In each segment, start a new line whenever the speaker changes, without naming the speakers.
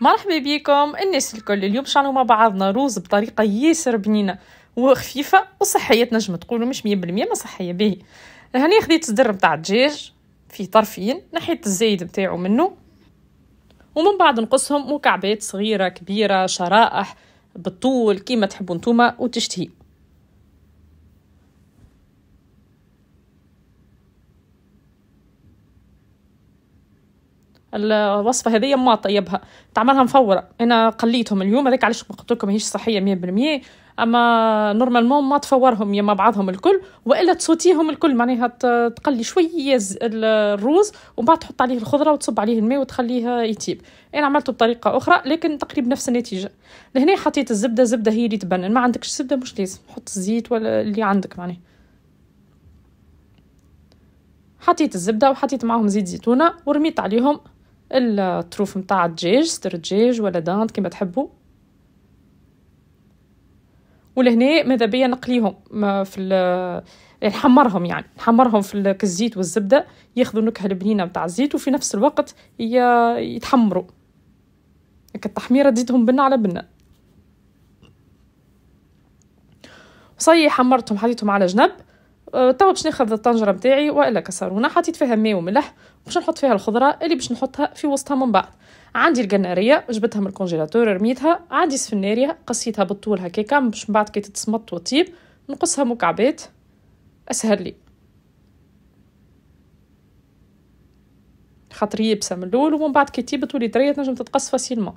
مرحبا بكم الناس الكل اليوم شانو مع بعضنا روز بطريقه ياسر بنينه وخفيفه وصحيه تنجم تقولوا مش 100% ما صحيه به هاني خديت صدر بتاع الدجاج في طرفين نحيت الزايد بتاعه منه ومن بعد نقصهم مكعبات صغيره كبيره شرائح بالطول كيما تحبوا نتوما وتشتهي الوصفه هذه ما طيبها تعملها مفوره انا قليتهم اليوم هذاك علاش قلت لكم هيش صحيه 100% اما نورمالمون ما تفورهم يا مع بعضهم الكل والا تسوتيهم الكل معناها تقلي شويه الروز ومن بعد تحط عليه الخضره وتصب عليه الماء وتخليها يطيب انا عملته بطريقه اخرى لكن تقريبا نفس النتيجه لهنا حطيت الزبده الزبده هي اللي تبنن ما عندكش زبده مش لازم حط الزيت ولا اللي عندك معناها حطيت الزبده وحطيت معاهم زيت زيتونه ورميت عليهم الطروف نتاع الدجاج ستر الدجاج ولا داند كما تحبوا ولهنا ماذا بيا نقليهم في يعني نحمرهم يعني نحمرهم في الزيت والزبدة ياخذوا نكهة البنينة متاع الزيت وفي نفس الوقت يتحمروا هكا التحميرة تزيدهم بنة على بنة صي حمرتهم حطيتهم على جنب توا باش ناخذ الطنجره نتاعي والا كسرونه حطيت فيها ماء وملح باش نحط فيها الخضره اللي باش نحطها في وسطها من بعد عندي القناريه جبتها من الكونجيلاتور رميتها عندي سفناريه قصيتها بالطول هكاكا باش من بعد كي تتسمط وتطيب نقصها مكعبات اسهل لي خاطر يبسه من الاول ومن بعد كي تطيب تولي دريه تنجم تتقص فاسيلمون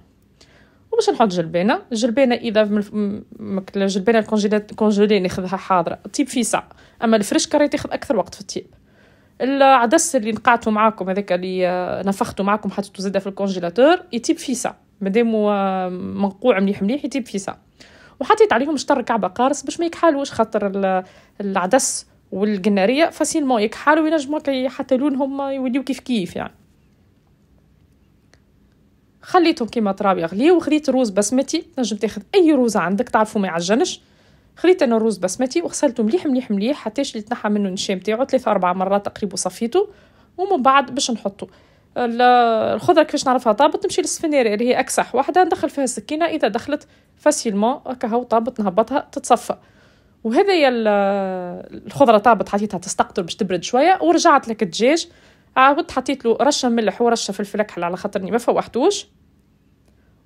باش نحط جلبانه الجلبانه اذا جلبانه الجلبانه كونجيلي ناخذها حاضره تيب ساعه اما الفريش كاري تاخذ اكثر وقت في التيب العدس اللي نقعته معاكم هذاك اللي آه، نفخته معاكم حتى زاده في الكونجيلاتور يتيب ساعه مادامو آه، منقوع مليح مليح يتيب ساعه وحطيت عليهم شطر كعبه قارص باش ما يكحلوش خاطر العدس والقناريه فاسيلمون يكحلوا ينجموا حتى لونهم يوليو كيف كيف يعني خليتهم كيما تراو يغليو وخديت روز بسمتي نجم تاخذ اي روز عندك تعرفوا ما يعجنش خليت انا الروز بسمتي وغسلته مليح مليح مليح حتى اللي تنحى منه النشام تاعو ثلاثة أربع مرات تقريبا صفيته ومن بعد باش نحطه الخضره كيفاش نعرفها طابت نمشي للسفنيرة اللي هي اكسح واحده ندخل فيها السكينه اذا دخلت فاسيلمون هكا هو طابت نهبطها تتصفى وهذا يا الخضره طابت حطيتها تستقطر باش تبرد شويه ورجعت لك الدجاج عاودت حطيت له رشه ملح ورشه فلفل اكحل على خاطرني ما فوحتوش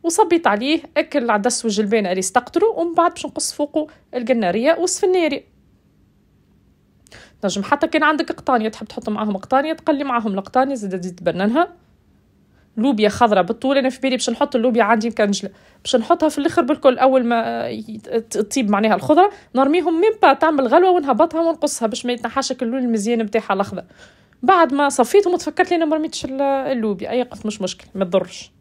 وصبيت عليه اكل العدس والجلبانه اللي استقطروا ومن بعد باش نقص فوقه القناريه والسفناري نجم حتى كان عندك قطانيه تحب تحط معاهم قطانيه تقلي معاهم القطانيه زاد تزيد تبننها لوبيا خضراء بالطول انا في بالي باش نحط اللوبيا عندي مكنجله باش نحطها في الاخر بالكل اول ما تطيب معناها الخضره نرميهم من با تعمل غلوه ونهبطها ونقصها باش ما يتنحاش اللون المزيان نتاعها الاخضر بعد ما صفيتهم وتفكرت لي انا ما رميتش اللوبيا اي قف مش مشكل ما تضرش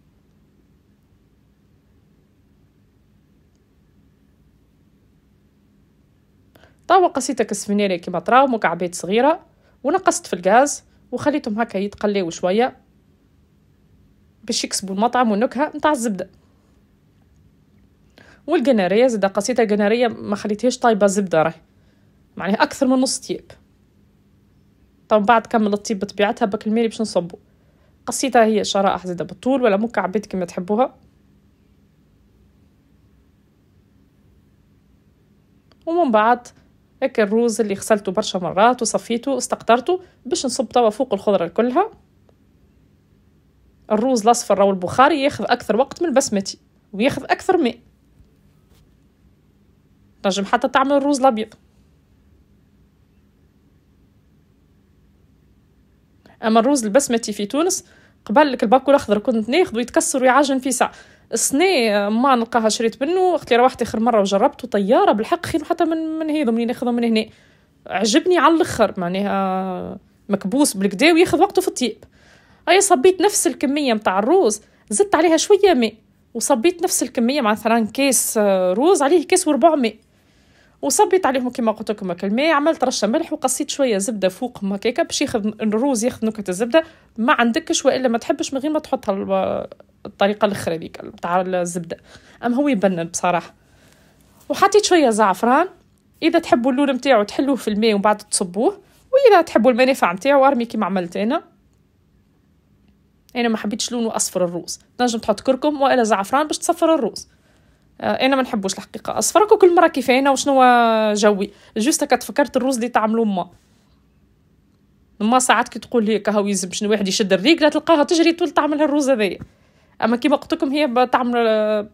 توا قصيتك السفنيرة كيما تراو مكعبات صغيرة ونقصت في الغاز وخليتهم هكا يتقلاو شوية باش يكسبوا المطعم والنكهة نتاع الزبدة والجنارية زاد قصيتها الجنارية ما خليتهاش طايبة زبدة راهي معناها أكثر من نص طيب طب بعد كمل الطيب بطبيعتها بك الميري باش نصبو قصيتها هي شرائح زادة بالطول ولا مكعبات كما تحبوها ومن بعد هيك الروز اللي غسلته برشا مرات وصفيته واستقطرته باش نصب توا فوق الخضره كلها الروز الاصفر او البخاري ياخذ اكثر وقت من البسمتي وياخذ اكثر ماء نجم حتى تعمل الروز الابيض اما الروز البسمتي في تونس قبل الباكو الاخضر كنت ناخذ ويتكسر ويعجن في ساعه صني ما نلقاها شريت منه قلت روحت اخر مره وجربته طياره بالحق خير حتى من من هذو منين ناخذهم من هنا عجبني على الاخر معناها مكبوس بالكدا وياخذ وقته في الطيب اي صبيت نفس الكميه متاع الروز زدت عليها شويه ماء وصبيت نفس الكميه مع مثلا كيس آه، روز عليه كيس وربع ماء وصبيت عليهم كما قلت لكم الماء عملت رشه ملح وقصيت شويه زبده فوقهم هكاك باش ياخذ الروز ياخذ نكهه الزبده ما عندكش والا ما تحبش من غير ما تحطها الطريقه الاخرى ذيك تاع الزبده ام هو يبنن بصراحه وحطيت شويه زعفران اذا تحبوا اللون نتاعو تحلوه في الماء ومن بعد تصبوه واذا تحبوا المنافع نتاعو ارمي كيما عملت انا انا ما حبيتش لونه اصفر الروز تنجم تحط كركم والا زعفران باش تصفر الروز آه، انا ما نحبوش الحقيقه اصفر كل مره كيف انا وشنو جوي جوست هكا تفكرت الروز اللي تعملو ما ما ساعات كي تقول لي هاو يلزم شنو واحد يشد الريقله تلقاها تجري طول تعمل الروز هذايا اما كيما قلت لكم هي بتعمل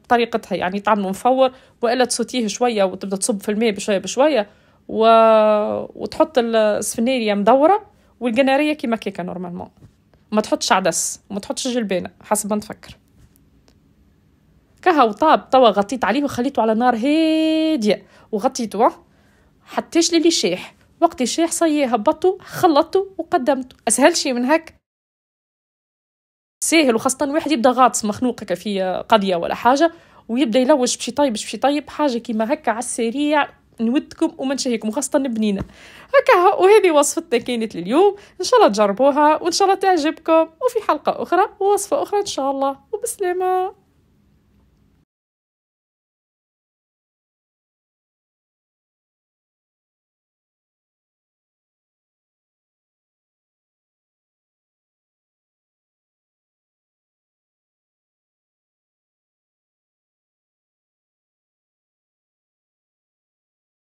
بطريقتها آه، يعني طعم مفور والا تسوتيه شويه وتبدا تصب في الماء بشويه بشويه و... وتحط السفناريه مدوره والجناريه كيما كيكه نورمالمون ما تحطش عدس وما تحطش جلبانه حسب ما نفكر كها وطاب توا غطيت عليه وخليته على نار هاديه وغطيته حطيش لي شاح وقت الشاح صيه هبطته خلطته وقدمته اسهل شي من هك ساهل وخاصة واحد يبدا غاطس مخنوق هكا في قضية ولا حاجة ويبدا يلوج بشي طيب بشي طيب حاجة كيما هكا على السريع نودكم وما نشهيكم خاصة بنينة هكا وهذه وصفتنا كانت لليوم إن شاء الله تجربوها وإن شاء الله تعجبكم وفي حلقة أخرى ووصفة أخرى إن شاء الله وبسلامة